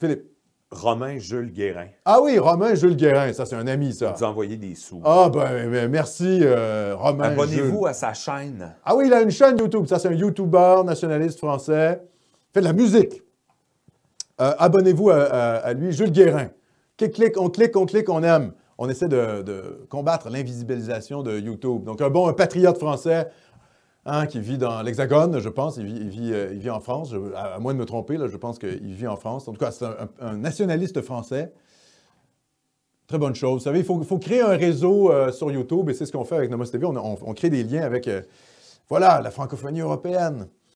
Philippe. Romain Jules Guérin. Ah oui, Romain Jules Guérin, ça c'est un ami ça. Vous envoyez des sous. Ah ben, ben merci euh, Romain. Abonnez-vous à sa chaîne. Ah oui, il a une chaîne YouTube, ça c'est un YouTuber nationaliste français. Fait de la musique. Euh, abonnez-vous à, lui, Jules Guérin. Clique, clic, on clique, on clique, on aime. On essaie de, combattre l'invisibilisation de YouTube. Donc un bon patriote français, qui vit dans l'Hexagone, je pense. Il vit, il vit, euh, en France. à, moins de me tromper, là, je pense qu'il vit en France. En tout cas, c'est un, nationaliste français. Très bonne chose. Vous savez, il faut, créer un réseau euh, sur YouTube et c'est ce qu'on fait avec Nomos TV. On, crée des liens avec, euh, voilà, la francophonie européenne.